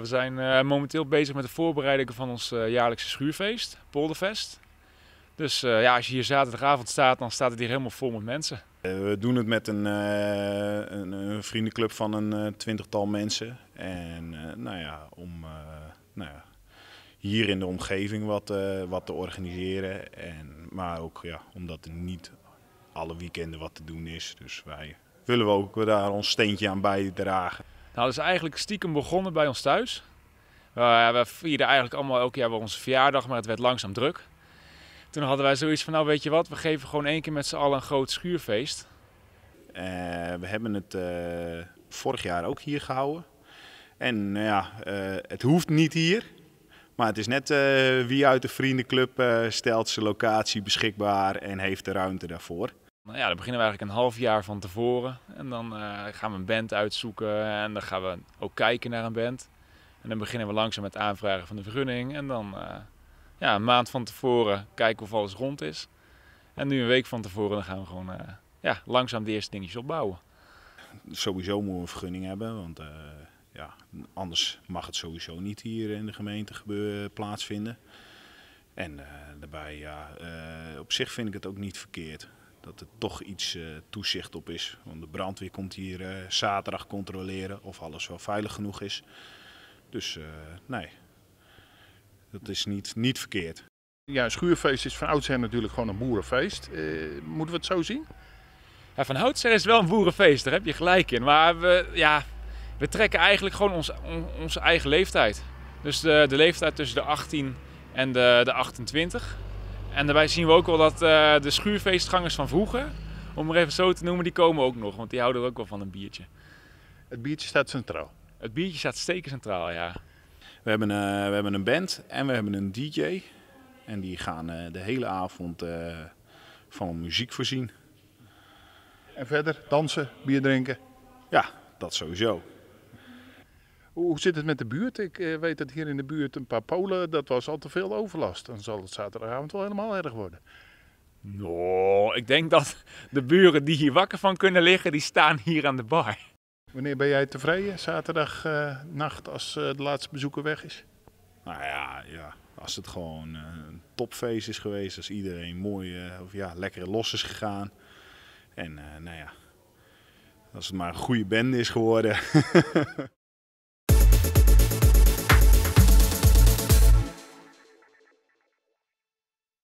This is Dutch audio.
We zijn eh, momenteel bezig met de voorbereidingen van ons eh, jaarlijkse schuurfeest, Polderfest. Dus eh, ja, als je hier zaterdagavond staat, dan staat het hier helemaal vol met mensen. We doen het met een, een vriendenclub van een twintigtal mensen. En nou ja, om nou ja, hier in de omgeving wat, wat te organiseren. En, maar ook ja, omdat er niet alle weekenden wat te doen is. Dus wij willen we ook daar ons steentje aan bijdragen. Nou, dat is eigenlijk stiekem begonnen bij ons thuis. Eh, we vierden eigenlijk allemaal elk jaar wel onze verjaardag, maar het werd langzaam druk. Toen hadden wij zoiets van, nou weet je wat, we geven gewoon één keer met z'n allen een groot schuurfeest. Eh, we hebben het eh, vorig jaar ook hier gehouden. En ja, het hoeft niet hier. Maar het is net wie uit de vriendenclub stelt zijn locatie beschikbaar en heeft de ruimte daarvoor. Nou ja, dan beginnen we eigenlijk een half jaar van tevoren. En dan eh, gaan we een band uitzoeken en dan gaan we ook kijken naar een band. En dan beginnen we langzaam met aanvragen van de vergunning. En dan eh, ja, een maand van tevoren kijken of alles rond is. En nu een week van tevoren dan gaan we gewoon eh, ja, langzaam de eerste dingetjes opbouwen. Sowieso moeten we een vergunning hebben, want ja, anders mag het sowieso niet hier in de gemeente gebeuren, plaatsvinden. En daarbij, ja, op zich vind ik het ook niet verkeerd dat er toch iets eh, toezicht op is. Want de brandweer komt hier eh, zaterdag controleren of alles wel veilig genoeg is. Dus eh, nee, dat is niet, niet verkeerd. Ja, een schuurfeest is van oudsher natuurlijk gewoon een boerenfeest. moeten we het zo zien? Ja, van oudsher is wel een boerenfeest, daar heb je gelijk in. Maar we, ja, we trekken eigenlijk gewoon ons, onze eigen leeftijd. Dus de, de leeftijd tussen de 18 en de, de 28. En daarbij zien we ook wel dat eh, de schuurfeestgangers van vroeger, om het even zo te noemen, die komen ook nog. Want die houden er ook wel van een biertje. Het biertje staat centraal. Het biertje staat steken centraal, ja. We hebben, eh, we hebben een band en we hebben een DJ. En die gaan eh, de hele avond van muziek voorzien. En verder dansen, bier drinken? Ja, dat sowieso. Hoe zit het met de buurt? Ik eh, weet dat hier in de buurt een paar Polen, dat was al te veel overlast. Dan zal het zaterdagavond wel helemaal erg worden. Nou, ik denk dat de buren die hier wakker van kunnen liggen, die staan hier aan de bar. Wanneer ben jij tevreden? Zaterdagnacht eh, als uh, de laatste bezoeker weg is? Nou ja, ja. als het gewoon een topfeest is geweest, als iedereen mooi of ja, lekker los is gegaan. En nou ja, als het maar een goede bende is geworden.